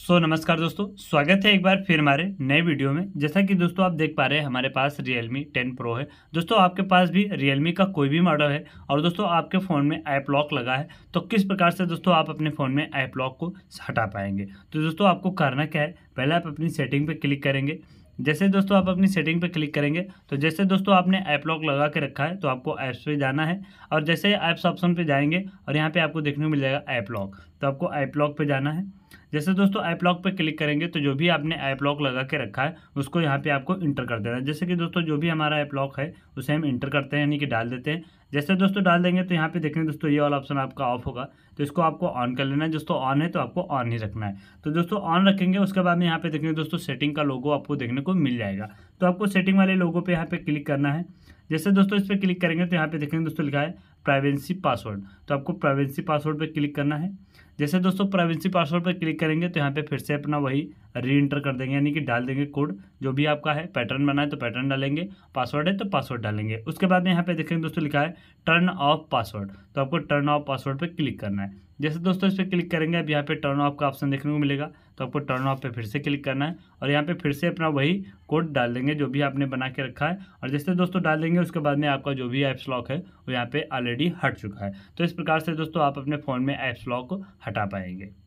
सो so, नमस्कार दोस्तों स्वागत है एक बार फिर हमारे नए वीडियो में जैसा कि दोस्तों आप देख पा रहे हैं हमारे पास Realme 10 Pro है दोस्तों आपके पास भी Realme का कोई भी मॉडल है और दोस्तों आपके फ़ोन में ऐप लॉक लगा है तो किस प्रकार से दोस्तों आप अपने फ़ोन में ऐप लॉक को हटा पाएंगे तो दोस्तों आपको करना क्या है पहले आप अपनी सेटिंग पर क्लिक करेंगे जैसे दोस्तों आप अपनी सेटिंग पर क्लिक करेंगे तो जैसे दोस्तों आपने ऐप लॉक लगा के रखा है तो आपको ऐप्स पे जाना है और जैसे ऐप्स ऑप्शन पे जाएंगे और यहाँ पे आपको देखने को मिल जाएगा ऐप लॉक तो आपको ऐप लॉक पे जाना है जैसे दोस्तों ऐप लॉक पर क्लिक करेंगे तो जो भी आपने ऐप लॉक लगा के रखा है उसको यहाँ पे आपको इंटर कर देना है जैसे कि दोस्तों जो भी हमारा ऐप लॉक है उसे हम इंटर करते हैं यानी कि डाल देते हैं जैसे दोस्तों डाल देंगे तो यहाँ पे देखेंगे दोस्तों ये वाला ऑप्शन आपका ऑफ होगा तो इसको आपको ऑन कर लेना है दोस्तों ऑन है तो आपको ऑन ही रखना है तो दोस्तों ऑन रखेंगे उसके बाद में यहाँ पे देखेंगे दोस्तों सेटिंग का लोगो आपको देखने को मिल जाएगा तो आपको सेटिंग वाले लोगों पर यहाँ पे क्लिक करना है जैसे दोस्तों इस पर क्लिक करेंगे तो यहाँ पे देखेंगे दोस्तों लिखा है प्राइवेंसी पासवर्ड तो आपको प्राइवेंसी पासवर्ड पर क्लिक करना है जैसे दोस्तों प्राइवेंसी पासवर्ड पर क्लिक करेंगे तो यहाँ पे फिर से अपना वही री इंटर कर देंगे यानी कि डाल देंगे कोड जो भी आपका है पैटर्न बना तो है तो पैटर्न डालेंगे पासवर्ड है तो पासवर्ड डालेंगे उसके बाद में यहाँ पे देखेंगे दोस्तों लिखा है टर्न ऑफ पासवर्ड तो आपको टर्न ऑफ पासवर्ड पर क्लिक करना है जैसे दोस्तों इस पर क्लिक करेंगे अब यहाँ पे टर्न ऑफ का ऑप्शन देखने को मिलेगा तो आपको टर्न ऑफ पे फिर से क्लिक करना है और यहाँ पे फिर से अपना वही कोड डाल देंगे जो भी आपने बना के रखा है और जैसे दोस्तों डाल देंगे उसके बाद में आपका जो भी ऐप्स लॉक है वो यहाँ पे ऑलरेडी हट चुका है तो इस प्रकार से दोस्तों आप अपने फ़ोन में ऐप्स लॉक को हटा पाएंगे